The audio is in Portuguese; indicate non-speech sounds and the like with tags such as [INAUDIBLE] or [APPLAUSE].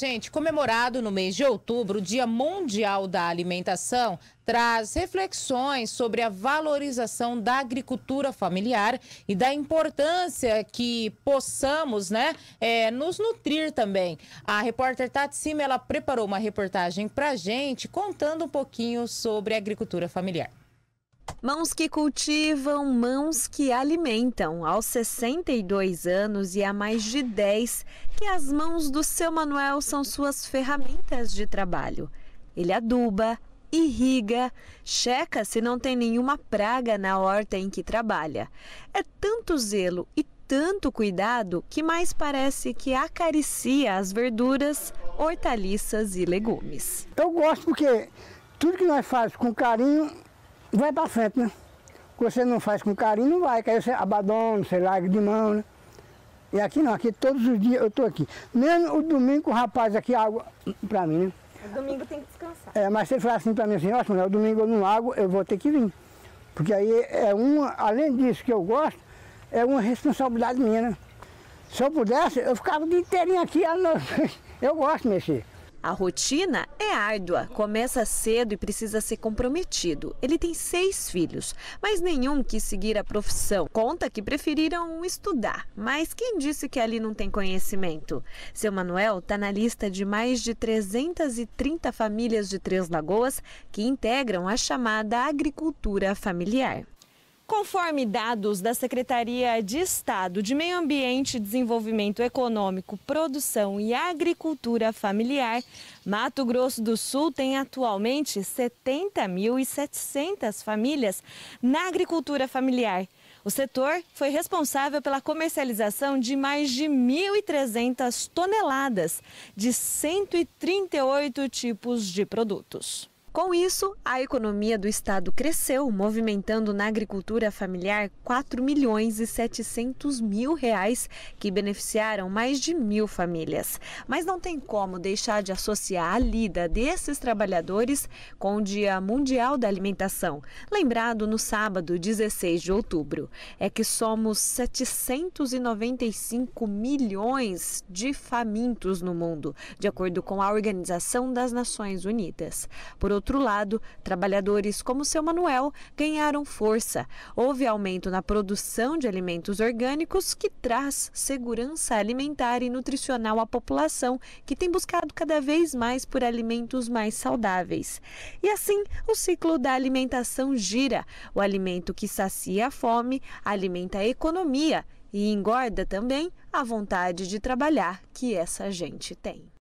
Gente, comemorado no mês de outubro, o Dia Mundial da Alimentação traz reflexões sobre a valorização da agricultura familiar e da importância que possamos né, é, nos nutrir também. A repórter Tati Sima, ela preparou uma reportagem para gente contando um pouquinho sobre a agricultura familiar. Mãos que cultivam, mãos que alimentam. Aos 62 anos e há mais de 10 que as mãos do seu Manuel são suas ferramentas de trabalho. Ele aduba, irriga, checa se não tem nenhuma praga na horta em que trabalha. É tanto zelo e tanto cuidado que mais parece que acaricia as verduras, hortaliças e legumes. Então, eu gosto porque tudo que nós fazemos com carinho vai para frente, né? O você não faz com carinho, não vai, que aí você abandona, você larga de mão, né? E aqui não, aqui todos os dias eu estou aqui. Mesmo o domingo o rapaz aqui água hum, para mim, né? O domingo tem que descansar. É, mas se ele falar assim para mim assim, nossa, mulher, o domingo eu não água, eu vou ter que vir. Porque aí é uma, além disso que eu gosto, é uma responsabilidade minha, né? Se eu pudesse, eu ficava o dia inteirinho aqui [LAUGHS] Eu gosto de mexer. A rotina é árdua, começa cedo e precisa ser comprometido. Ele tem seis filhos, mas nenhum quis seguir a profissão. Conta que preferiram estudar, mas quem disse que ali não tem conhecimento? Seu Manuel está na lista de mais de 330 famílias de Três Lagoas que integram a chamada agricultura familiar. Conforme dados da Secretaria de Estado de Meio Ambiente, Desenvolvimento Econômico, Produção e Agricultura Familiar, Mato Grosso do Sul tem atualmente 70.700 famílias na agricultura familiar. O setor foi responsável pela comercialização de mais de 1.300 toneladas de 138 tipos de produtos. Com isso, a economia do estado cresceu, movimentando na agricultura familiar 4 milhões e 700 mil reais, que beneficiaram mais de mil famílias. Mas não tem como deixar de associar a lida desses trabalhadores com o Dia Mundial da Alimentação, lembrado no sábado 16 de outubro. É que somos 795 milhões de famintos no mundo, de acordo com a Organização das Nações Unidas. Por outro lado, trabalhadores como seu Manuel ganharam força. Houve aumento na produção de alimentos orgânicos que traz segurança alimentar e nutricional à população, que tem buscado cada vez mais por alimentos mais saudáveis. E assim, o ciclo da alimentação gira. O alimento que sacia a fome alimenta a economia e engorda também a vontade de trabalhar que essa gente tem.